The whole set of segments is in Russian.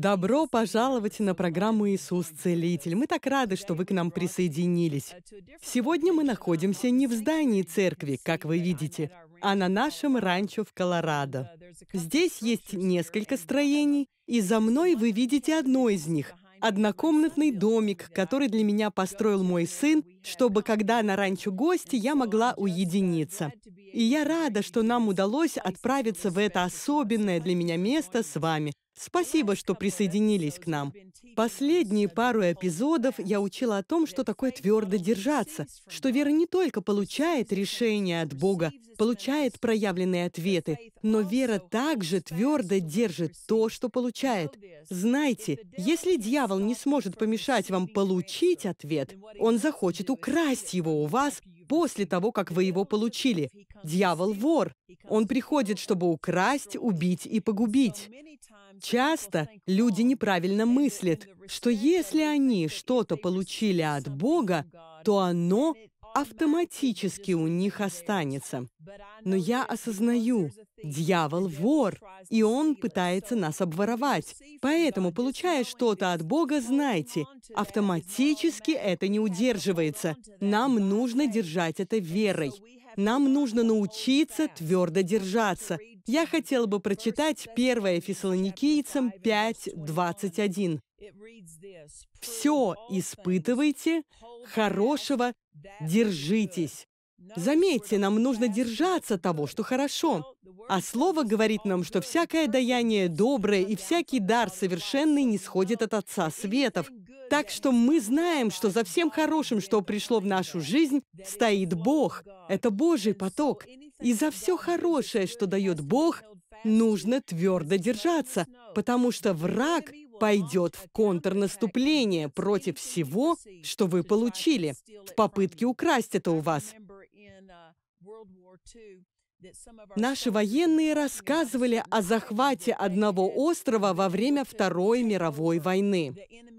Добро пожаловать на программу «Иисус Целитель». Мы так рады, что вы к нам присоединились. Сегодня мы находимся не в здании церкви, как вы видите, а на нашем ранчо в Колорадо. Здесь есть несколько строений, и за мной вы видите одно из них – однокомнатный домик, который для меня построил мой сын, чтобы, когда на ранчо гости, я могла уединиться. И я рада, что нам удалось отправиться в это особенное для меня место с вами, Спасибо, что присоединились к нам. Последние пару эпизодов я учила о том, что такое твердо держаться, что вера не только получает решение от Бога, получает проявленные ответы, но вера также твердо держит то, что получает. Знаете, если дьявол не сможет помешать вам получить ответ, он захочет украсть его у вас после того, как вы его получили. Дьявол – вор. Он приходит, чтобы украсть, убить и погубить. Часто люди неправильно мыслят, что если они что-то получили от Бога, то оно автоматически у них останется. Но я осознаю, дьявол – вор, и он пытается нас обворовать. Поэтому, получая что-то от Бога, знайте, автоматически это не удерживается. Нам нужно держать это верой. Нам нужно научиться твердо держаться. Я хотела бы прочитать 1 Фессалоникийцам 5.21. «Все испытывайте, хорошего держитесь». Заметьте, нам нужно держаться того, что хорошо. А Слово говорит нам, что всякое даяние доброе и всякий дар совершенный не сходит от Отца Светов, так что мы знаем, что за всем хорошим, что пришло в нашу жизнь, стоит Бог. Это Божий поток. И за все хорошее, что дает Бог, нужно твердо держаться, потому что враг пойдет в контрнаступление против всего, что вы получили, в попытке украсть это у вас. Наши военные рассказывали о захвате одного острова во время Второй мировой войны.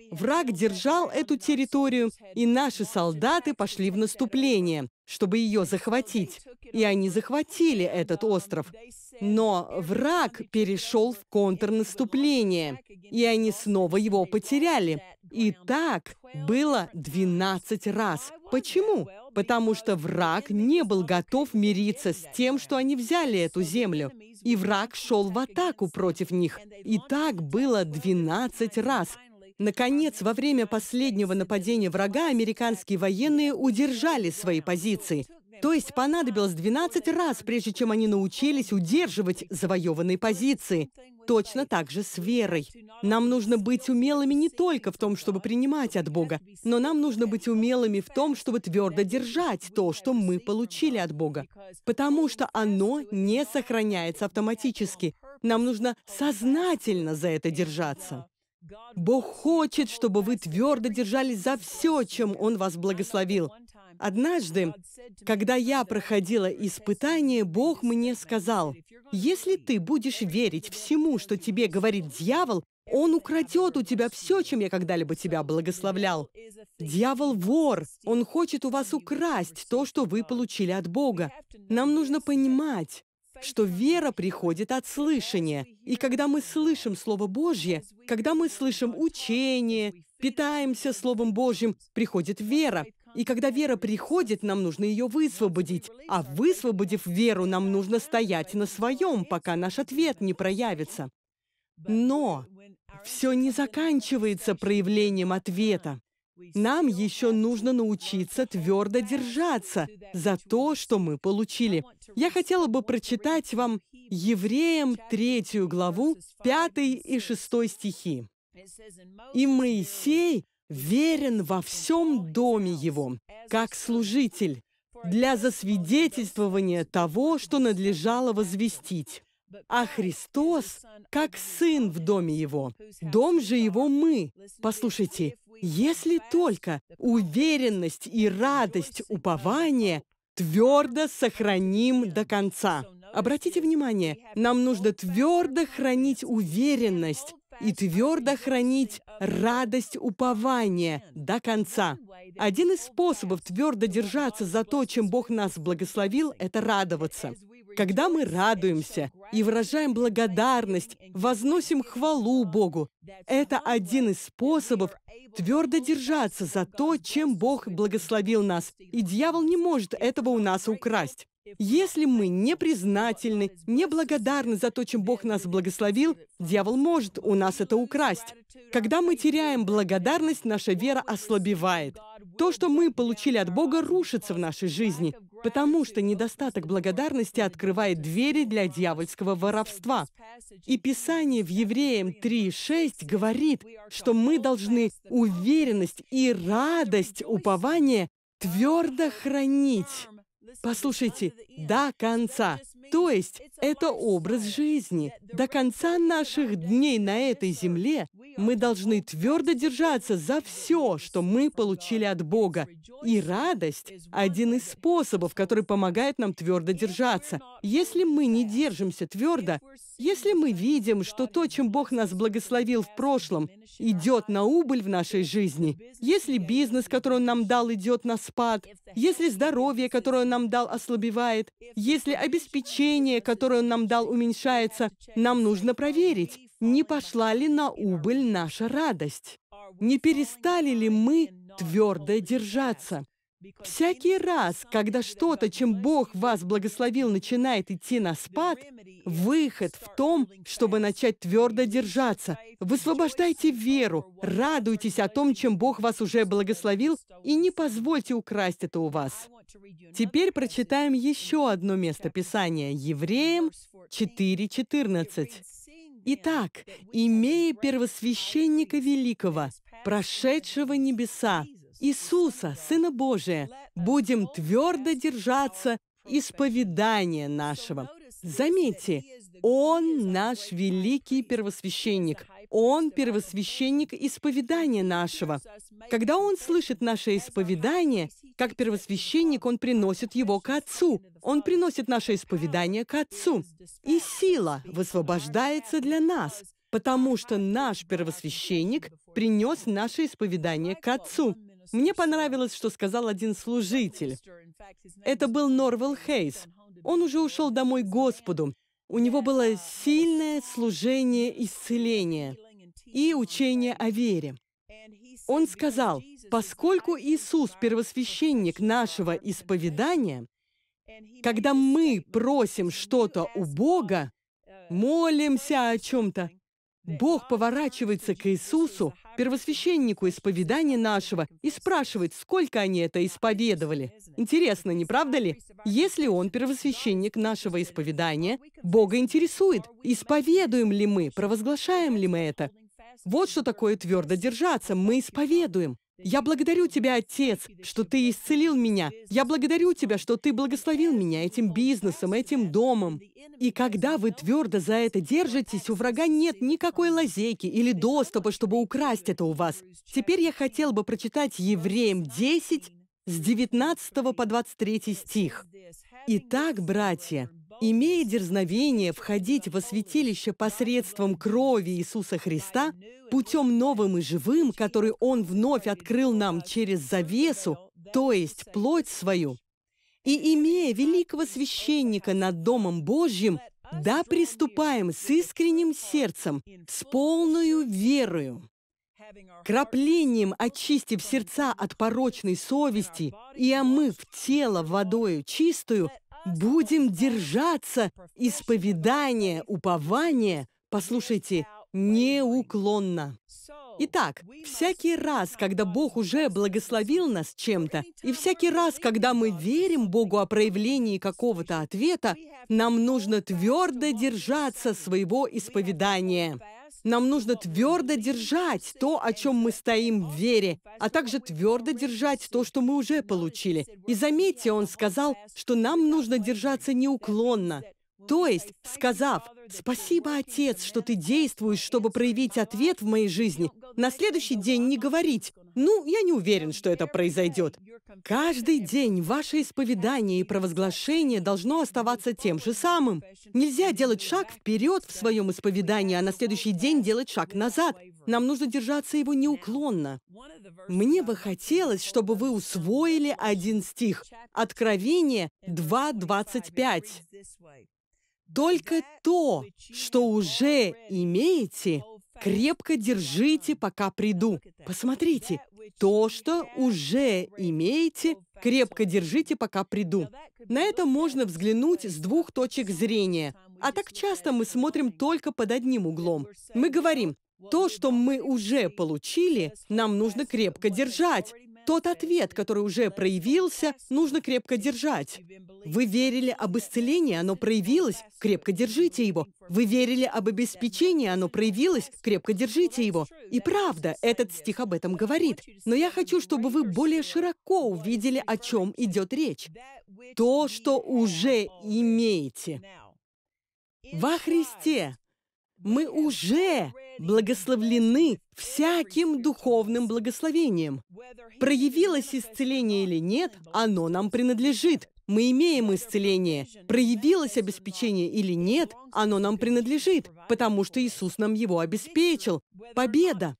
Враг держал эту территорию, и наши солдаты пошли в наступление, чтобы ее захватить. И они захватили этот остров. Но враг перешел в контрнаступление, и они снова его потеряли. И так было 12 раз. Почему? потому что враг не был готов мириться с тем, что они взяли эту землю. И враг шел в атаку против них. И так было 12 раз. Наконец, во время последнего нападения врага американские военные удержали свои позиции. То есть понадобилось 12 раз, прежде чем они научились удерживать завоеванные позиции. Точно так же с верой. Нам нужно быть умелыми не только в том, чтобы принимать от Бога, но нам нужно быть умелыми в том, чтобы твердо держать то, что мы получили от Бога, потому что оно не сохраняется автоматически. Нам нужно сознательно за это держаться. Бог хочет, чтобы вы твердо держались за все, чем Он вас благословил. Однажды, когда я проходила испытание, Бог мне сказал, «Если ты будешь верить всему, что тебе говорит дьявол, он украдет у тебя все, чем я когда-либо тебя благословлял. Дьявол – вор. Он хочет у вас украсть то, что вы получили от Бога. Нам нужно понимать, что вера приходит от слышания. И когда мы слышим Слово Божье, когда мы слышим учение, питаемся Словом Божьим, приходит вера. И когда вера приходит, нам нужно ее высвободить. А высвободив веру, нам нужно стоять на своем, пока наш ответ не проявится. Но все не заканчивается проявлением ответа. Нам еще нужно научиться твердо держаться за то, что мы получили. Я хотела бы прочитать вам Евреям 3 главу, 5 и 6 стихи. «И Моисей верен во всем доме его, как служитель, для засвидетельствования того, что надлежало возвестить. А Христос, как сын в доме его, дом же его мы. Послушайте, если только уверенность и радость упования твердо сохраним до конца. Обратите внимание, нам нужно твердо хранить уверенность, и твердо хранить радость упования до конца. Один из способов твердо держаться за то, чем Бог нас благословил, это радоваться. Когда мы радуемся и выражаем благодарность, возносим хвалу Богу, это один из способов твердо держаться за то, чем Бог благословил нас, и дьявол не может этого у нас украсть. Если мы не признательны, не благодарны за то, чем Бог нас благословил, дьявол может у нас это украсть. Когда мы теряем благодарность, наша вера ослабевает. То, что мы получили от Бога, рушится в нашей жизни, потому что недостаток благодарности открывает двери для дьявольского воровства. И Писание в Евреям 3.6 говорит, что мы должны уверенность и радость упования твердо хранить Послушайте, до конца. То есть это образ жизни. До конца наших дней на этой земле мы должны твердо держаться за все, что мы получили от Бога. И радость – один из способов, который помогает нам твердо держаться. Если мы не держимся твердо, если мы видим, что то, чем Бог нас благословил в прошлом, идет на убыль в нашей жизни, если бизнес, который Он нам дал, идет на спад, если здоровье, которое Он нам дал, ослабевает, если обеспечение, которое которую он нам дал, уменьшается, нам нужно проверить, не пошла ли на убыль наша радость. Не перестали ли мы твердо держаться? Всякий раз, когда что-то, чем Бог вас благословил, начинает идти на спад, выход в том, чтобы начать твердо держаться. Высвобождайте веру, радуйтесь о том, чем Бог вас уже благословил, и не позвольте украсть это у вас. Теперь прочитаем еще одно место Писания, Евреям 4.14. Итак, имея первосвященника великого, прошедшего небеса, Иисуса, Сына Божия, будем твердо держаться исповедания нашего. Заметьте, Он наш великий первосвященник. Он первосвященник исповедания нашего. Когда Он слышит наше исповедание, как первосвященник Он приносит его к Отцу. Он приносит наше исповедание к Отцу. И сила высвобождается для нас, потому что наш первосвященник принес наше исповедание к Отцу. Мне понравилось, что сказал один служитель. Это был Норвел Хейс. Он уже ушел домой к Господу. У него было сильное служение исцеления и учение о вере. Он сказал, поскольку Иисус – первосвященник нашего исповедания, когда мы просим что-то у Бога, молимся о чем-то, Бог поворачивается к Иисусу первосвященнику исповедания нашего и спрашивает, сколько они это исповедовали. Интересно, не правда ли? Если он первосвященник нашего исповедания, Бога интересует, исповедуем ли мы, провозглашаем ли мы это. Вот что такое твердо держаться, мы исповедуем. Я благодарю Тебя, Отец, что Ты исцелил меня. Я благодарю Тебя, что Ты благословил меня этим бизнесом, этим домом. И когда вы твердо за это держитесь, у врага нет никакой лазейки или доступа, чтобы украсть это у вас. Теперь я хотел бы прочитать Евреям 10 с 19 по 23 стих. «Итак, братья, Имея дерзновение входить во святилище посредством крови Иисуса Христа, путем новым и живым, который Он вновь открыл нам через завесу, то есть плоть свою, и имея великого священника над Домом Божьим, да приступаем с искренним сердцем, с полною верою, краплением очистив сердца от порочной совести и омыв тело водою чистую, будем держаться исповедания, упования, послушайте, неуклонно. Итак, всякий раз, когда Бог уже благословил нас чем-то, и всякий раз, когда мы верим Богу о проявлении какого-то ответа, нам нужно твердо держаться своего исповедания. Нам нужно твердо держать то, о чем мы стоим в вере, а также твердо держать то, что мы уже получили. И заметьте, он сказал, что нам нужно держаться неуклонно. То есть, сказав «Спасибо, Отец, что ты действуешь, чтобы проявить ответ в моей жизни», на следующий день не говорить «Ну, я не уверен, что это произойдет». Каждый день ваше исповедание и провозглашение должно оставаться тем же самым. Нельзя делать шаг вперед в своем исповедании, а на следующий день делать шаг назад. Нам нужно держаться его неуклонно. Мне бы хотелось, чтобы вы усвоили один стих. Откровение 2.25. Только то, что уже имеете, крепко держите, пока приду. Посмотрите, то, что уже имеете, крепко держите, пока приду. На это можно взглянуть с двух точек зрения. А так часто мы смотрим только под одним углом. Мы говорим, то, что мы уже получили, нам нужно крепко держать, тот ответ, который уже проявился, нужно крепко держать. Вы верили об исцелении, оно проявилось, крепко держите его. Вы верили об обеспечении, оно проявилось, крепко держите его. И правда, этот стих об этом говорит. Но я хочу, чтобы вы более широко увидели, о чем идет речь. То, что уже имеете. Во Христе мы уже благословлены всяким духовным благословением. Проявилось исцеление или нет, оно нам принадлежит. Мы имеем исцеление. Проявилось обеспечение или нет, оно нам принадлежит, потому что Иисус нам его обеспечил. Победа.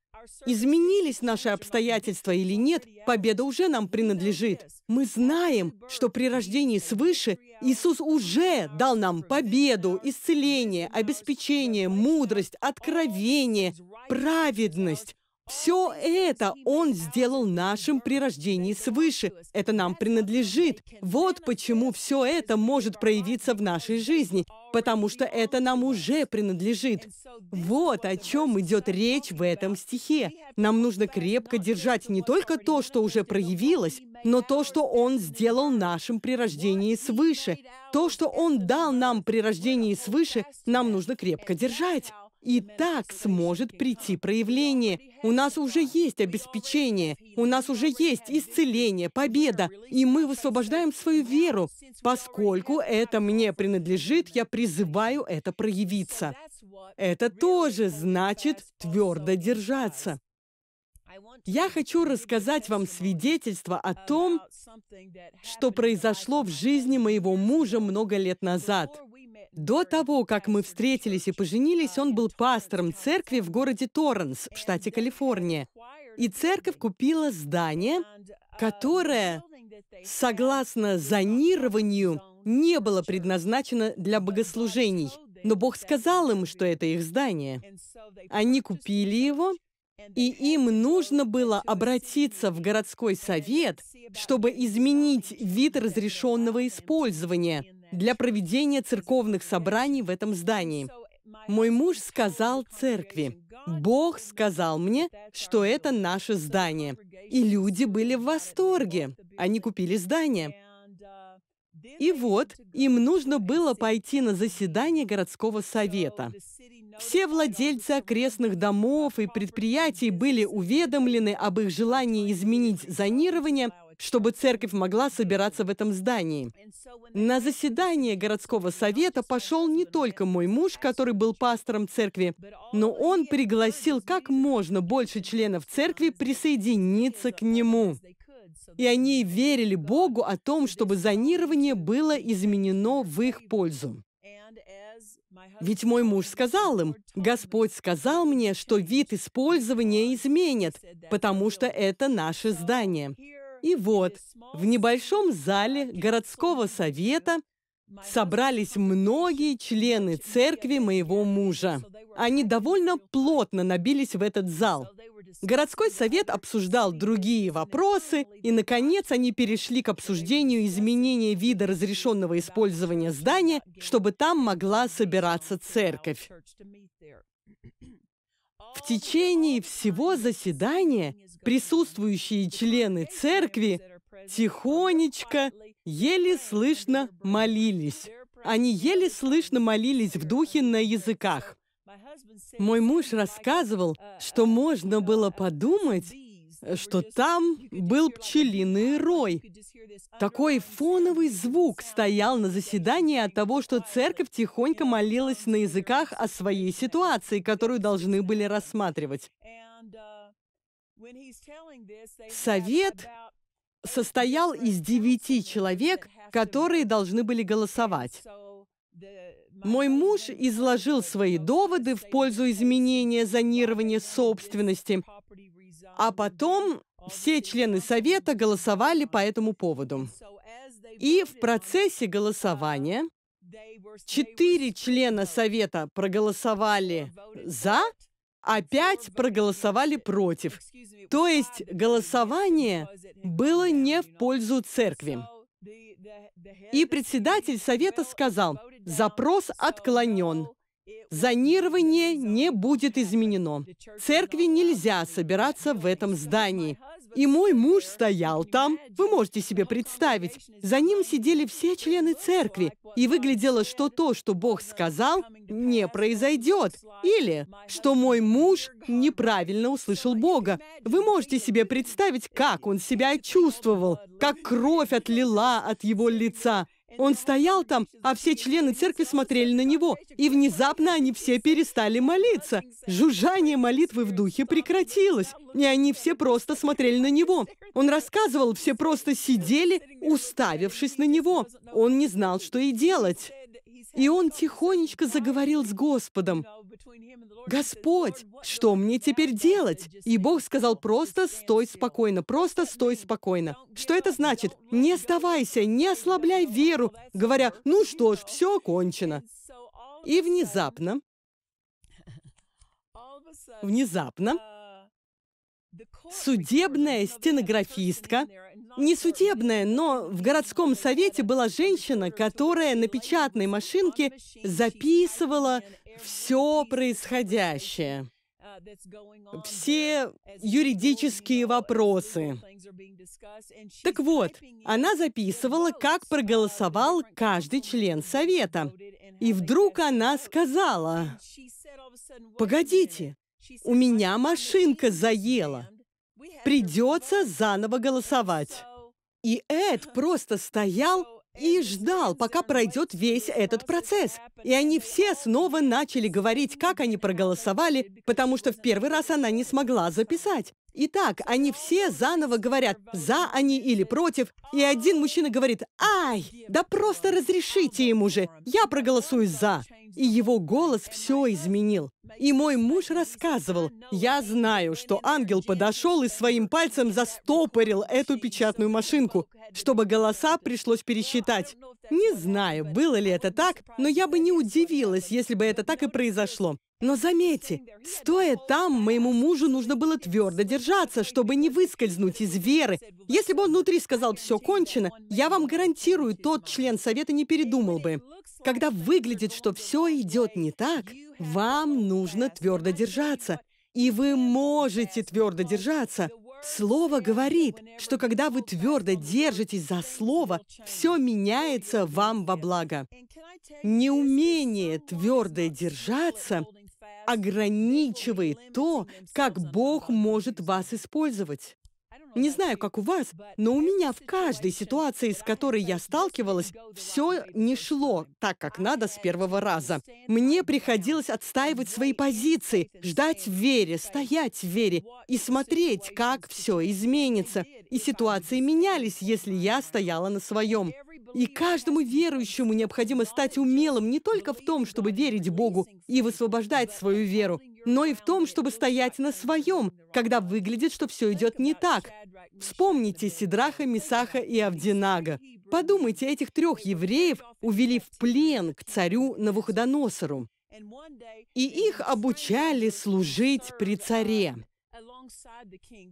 Изменились наши обстоятельства или нет, победа уже нам принадлежит. Мы знаем, что при рождении свыше Иисус уже дал нам победу, исцеление, обеспечение, мудрость, откровение, праведность, все это Он сделал нашим при рождении свыше. Это нам принадлежит. Вот почему все это может проявиться в нашей жизни, потому что это нам уже принадлежит. Вот о чем идет речь в этом стихе. Нам нужно крепко держать не только то, что уже проявилось, но то, что Он сделал нашим при рождении свыше. То, что Он дал нам при рождении свыше, нам нужно крепко держать. И так сможет прийти проявление. У нас уже есть обеспечение, у нас уже есть исцеление, победа, и мы высвобождаем свою веру. Поскольку это мне принадлежит, я призываю это проявиться. Это тоже значит твердо держаться. Я хочу рассказать вам свидетельство о том, что произошло в жизни моего мужа много лет назад. До того, как мы встретились и поженились, он был пастором церкви в городе Торренс, в штате Калифорния. И церковь купила здание, которое, согласно зонированию, не было предназначено для богослужений. Но Бог сказал им, что это их здание. Они купили его, и им нужно было обратиться в городской совет, чтобы изменить вид разрешенного использования – для проведения церковных собраний в этом здании. Мой муж сказал церкви, Бог сказал мне, что это наше здание. И люди были в восторге. Они купили здание. И вот им нужно было пойти на заседание городского совета. Все владельцы окрестных домов и предприятий были уведомлены об их желании изменить зонирование – чтобы церковь могла собираться в этом здании. На заседание городского совета пошел не только мой муж, который был пастором церкви, но он пригласил как можно больше членов церкви присоединиться к нему. И они верили Богу о том, чтобы зонирование было изменено в их пользу. Ведь мой муж сказал им, «Господь сказал мне, что вид использования изменят, потому что это наше здание». И вот, в небольшом зале городского совета собрались многие члены церкви моего мужа. Они довольно плотно набились в этот зал. Городской совет обсуждал другие вопросы, и, наконец, они перешли к обсуждению изменения вида разрешенного использования здания, чтобы там могла собираться церковь. В течение всего заседания присутствующие члены церкви тихонечко, еле слышно молились. Они еле слышно молились в духе на языках. Мой муж рассказывал, что можно было подумать, что там был пчелиный рой. Такой фоновый звук стоял на заседании от того, что церковь тихонько молилась на языках о своей ситуации, которую должны были рассматривать. Совет состоял из девяти человек, которые должны были голосовать. Мой муж изложил свои доводы в пользу изменения зонирования собственности, а потом все члены Совета голосовали по этому поводу. И в процессе голосования четыре члена Совета проголосовали «за», а пять проголосовали «против». То есть голосование было не в пользу церкви. И председатель Совета сказал «запрос отклонен». Зонирование не будет изменено. Церкви нельзя собираться в этом здании. И мой муж стоял там, вы можете себе представить. За ним сидели все члены церкви, и выглядело, что то, что Бог сказал, не произойдет. Или, что мой муж неправильно услышал Бога. Вы можете себе представить, как он себя чувствовал, как кровь отлила от его лица. Он стоял там, а все члены церкви смотрели на него, и внезапно они все перестали молиться. Жужжание молитвы в духе прекратилось, и они все просто смотрели на него. Он рассказывал, все просто сидели, уставившись на него. Он не знал, что и делать. И он тихонечко заговорил с Господом. Господь, что мне теперь делать? И Бог сказал просто стой спокойно, просто стой спокойно. Что это значит? Не сдавайся, не ослабляй веру, говоря, ну что ж, все кончено. И внезапно, внезапно, uh, судебная стенографистка, не судебная, но в городском совете была женщина, которая на печатной машинке записывала все происходящее, все юридические вопросы. Так вот, она записывала, как проголосовал каждый член Совета. И вдруг она сказала, «Погодите, у меня машинка заела. Придется заново голосовать». И Эд просто стоял и ждал, пока пройдет весь этот процесс. И они все снова начали говорить, как они проголосовали, потому что в первый раз она не смогла записать. Итак, они все заново говорят «за они» или «против», и один мужчина говорит «Ай, да просто разрешите им уже, я проголосую «за» и его голос все изменил. И мой муж рассказывал, я знаю, что ангел подошел и своим пальцем застопорил эту печатную машинку, чтобы голоса пришлось пересчитать. Не знаю, было ли это так, но я бы не удивилась, если бы это так и произошло. Но заметьте, стоя там, моему мужу нужно было твердо держаться, чтобы не выскользнуть из веры. Если бы он внутри сказал «все кончено», я вам гарантирую, тот член совета не передумал бы. Когда выглядит, что все все идет не так, вам нужно твердо держаться. И вы можете твердо держаться. Слово говорит, что когда вы твердо держитесь за слово, все меняется вам во благо. Неумение твердо держаться ограничивает то, как Бог может вас использовать. Не знаю, как у вас, но у меня в каждой ситуации, с которой я сталкивалась, все не шло так, как надо с первого раза. Мне приходилось отстаивать свои позиции, ждать в вере, стоять в вере и смотреть, как все изменится. И ситуации менялись, если я стояла на своем. И каждому верующему необходимо стать умелым не только в том, чтобы верить Богу и высвобождать свою веру, но и в том, чтобы стоять на своем, когда выглядит, что все идет не так. Вспомните Сидраха, Мисаха и Авдинага. Подумайте, этих трех евреев увели в плен к царю Навуходоносору. И их обучали служить при царе.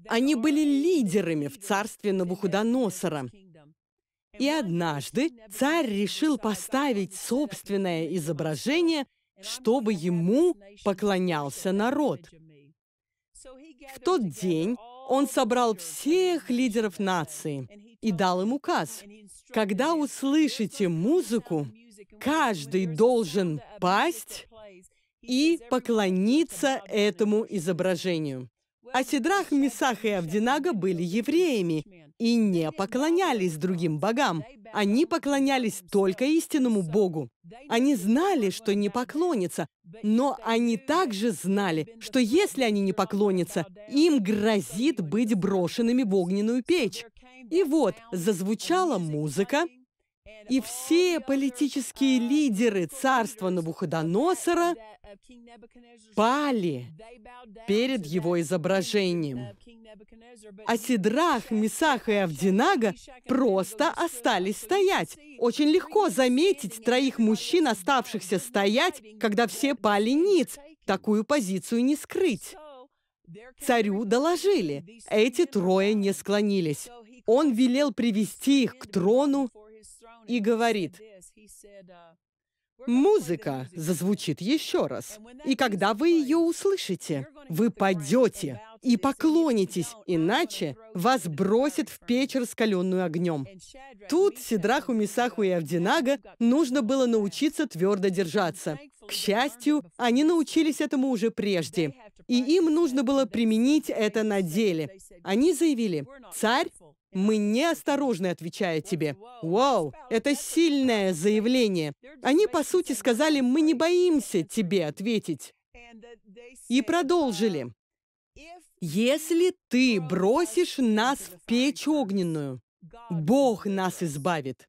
Они были лидерами в царстве Навуходоносора. И однажды царь решил поставить собственное изображение, чтобы ему поклонялся народ. В тот день он собрал всех лидеров нации и дал им указ. Когда услышите музыку, каждый должен пасть и поклониться этому изображению. А Сидрах, Месах и Авдинага были евреями, и не поклонялись другим богам. Они поклонялись только истинному Богу. Они знали, что не поклонятся, но они также знали, что если они не поклонятся, им грозит быть брошенными в огненную печь. И вот зазвучала музыка, и все политические лидеры царства Навуходоносора пали перед его изображением. А Сидрах, Месах и Авдинага просто остались стоять. Очень легко заметить троих мужчин, оставшихся стоять, когда все пали ниц. Такую позицию не скрыть. Царю доложили. Эти трое не склонились. Он велел привести их к трону и говорит, Музыка зазвучит еще раз. И когда вы ее услышите, вы падете и поклонитесь, иначе вас бросит в печь, раскаленную огнем. Тут Сидраху, Мисаху и Авдинага нужно было научиться твердо держаться. К счастью, они научились этому уже прежде, и им нужно было применить это на деле. Они заявили, «Царь, мы неосторожны, отвечая тебе. Вау, это сильное заявление. Они, по сути, сказали, мы не боимся тебе ответить. И продолжили. Если ты бросишь нас в печь огненную, Бог нас избавит.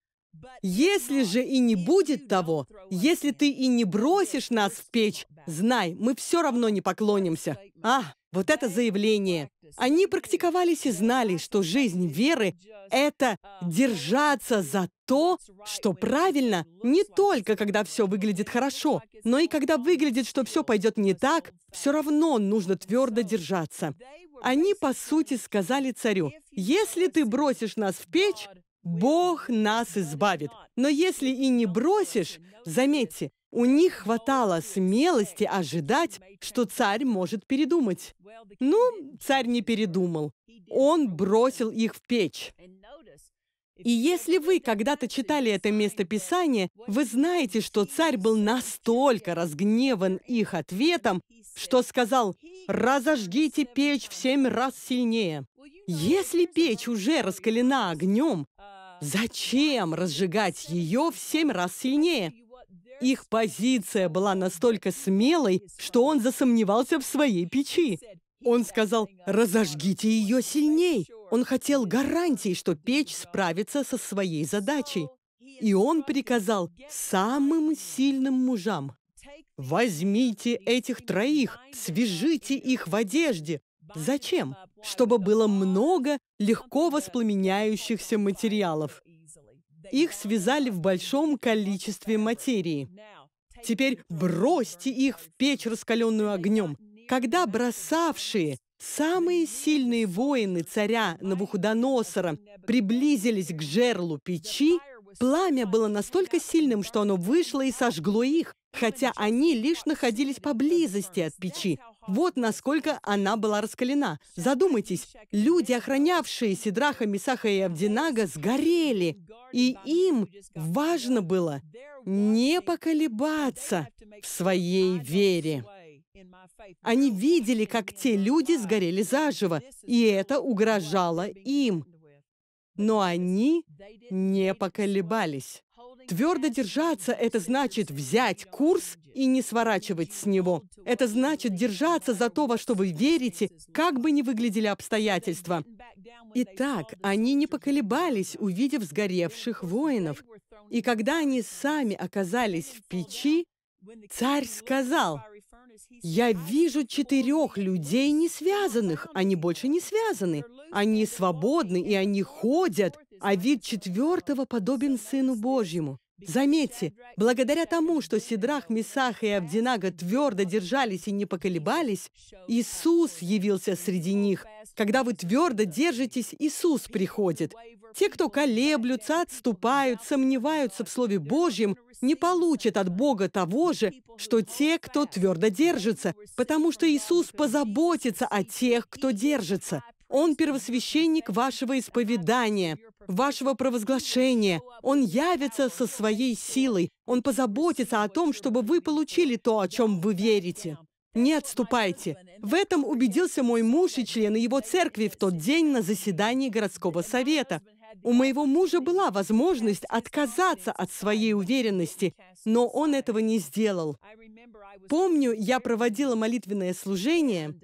Если же и не будет того, если ты и не бросишь нас в печь, знай, мы все равно не поклонимся. А, вот это заявление. Они практиковались и знали, что жизнь веры – это держаться за то, что правильно, не только когда все выглядит хорошо, но и когда выглядит, что все пойдет не так, все равно нужно твердо держаться. Они, по сути, сказали царю, «Если ты бросишь нас в печь, Бог нас избавит. Но если и не бросишь, заметьте, у них хватало смелости ожидать, что царь может передумать. Ну, царь не передумал. Он бросил их в печь. И если вы когда-то читали это местописание, вы знаете, что царь был настолько разгневан их ответом, что сказал «разожгите печь в семь раз сильнее». Если печь уже раскалена огнем, Зачем разжигать ее в семь раз сильнее? Их позиция была настолько смелой, что он засомневался в своей печи. Он сказал, разожгите ее сильней. Он хотел гарантии, что печь справится со своей задачей. И он приказал самым сильным мужам, возьмите этих троих, свяжите их в одежде. Зачем? чтобы было много легко воспламеняющихся материалов. Их связали в большом количестве материи. Теперь бросьте их в печь, раскаленную огнем. Когда бросавшие самые сильные воины царя Навуходоносора приблизились к жерлу печи, пламя было настолько сильным, что оно вышло и сожгло их, хотя они лишь находились поблизости от печи. Вот насколько она была раскалена. Задумайтесь, люди, охранявшие Сидраха, Мисаха и Авдинага, сгорели. И им важно было не поколебаться в своей вере. Они видели, как те люди сгорели заживо, и это угрожало им. Но они не поколебались. Твердо держаться – это значит взять курс и не сворачивать с него. Это значит держаться за то, во что вы верите, как бы ни выглядели обстоятельства. Итак, они не поколебались, увидев сгоревших воинов. И когда они сами оказались в печи, царь сказал, «Я вижу четырех людей, не связанных. Они больше не связаны. Они свободны, и они ходят, а вид четвертого подобен Сыну Божьему. Заметьте, благодаря тому, что Сидрах, Месах и Абдинага твердо держались и не поколебались, Иисус явился среди них. Когда вы твердо держитесь, Иисус приходит. Те, кто колеблются, отступают, сомневаются в Слове Божьем, не получат от Бога того же, что те, кто твердо держится, потому что Иисус позаботится о тех, кто держится. Он первосвященник вашего исповедания, вашего провозглашения. Он явится со своей силой. Он позаботится о том, чтобы вы получили то, о чем вы верите. Не отступайте. В этом убедился мой муж и члены его церкви в тот день на заседании городского совета. У моего мужа была возможность отказаться от своей уверенности, но он этого не сделал. Помню, я проводила молитвенное служение,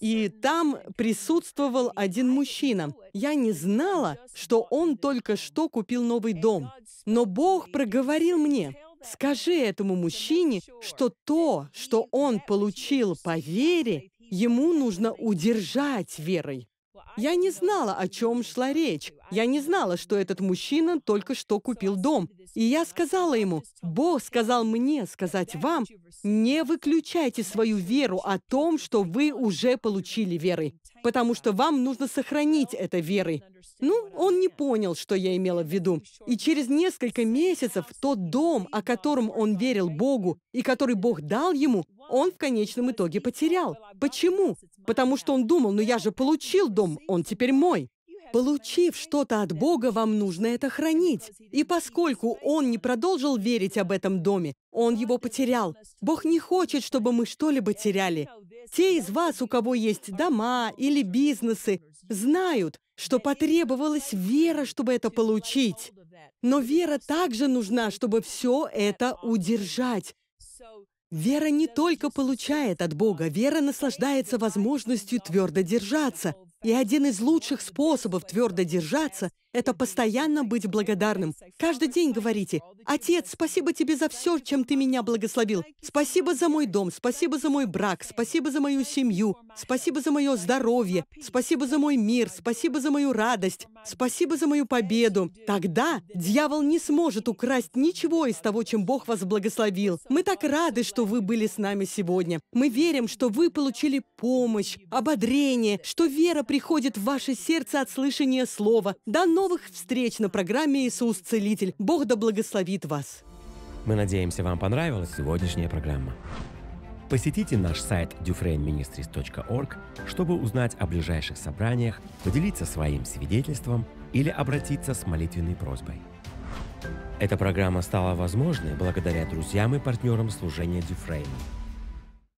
и там присутствовал один мужчина. Я не знала, что он только что купил новый дом. Но Бог проговорил мне, «Скажи этому мужчине, что то, что он получил по вере, ему нужно удержать верой». Я не знала, о чем шла речь, я не знала, что этот мужчина только что купил дом. И я сказала ему, Бог сказал мне сказать вам, не выключайте свою веру о том, что вы уже получили верой, потому что вам нужно сохранить это верой. Ну, он не понял, что я имела в виду. И через несколько месяцев тот дом, о котором он верил Богу и который Бог дал ему, он в конечном итоге потерял. Почему? Потому что он думал, ну я же получил дом, он теперь мой. Получив что-то от Бога, вам нужно это хранить. И поскольку он не продолжил верить об этом доме, он его потерял. Бог не хочет, чтобы мы что-либо теряли. Те из вас, у кого есть дома или бизнесы, знают, что потребовалась вера, чтобы это получить. Но вера также нужна, чтобы все это удержать. Вера не только получает от Бога, вера наслаждается возможностью твердо держаться. И один из лучших способов твердо держаться это постоянно быть благодарным. Каждый день говорите, «Отец, спасибо тебе за все, чем ты меня благословил. Спасибо за мой дом, спасибо за мой брак, спасибо за мою семью, спасибо за мое здоровье, спасибо за мой мир, спасибо за мою радость, спасибо за мою победу». Тогда дьявол не сможет украсть ничего из того, чем Бог вас благословил. Мы так рады, что вы были с нами сегодня. Мы верим, что вы получили помощь, ободрение, что вера приходит в ваше сердце от слышания слова. Да новых встреч на программе «Иисус Целитель». Бог да благословит вас. Мы надеемся, вам понравилась сегодняшняя программа. Посетите наш сайт dufrainministries.org, чтобы узнать о ближайших собраниях, поделиться своим свидетельством или обратиться с молитвенной просьбой. Эта программа стала возможной благодаря друзьям и партнерам служения Дюфрейна –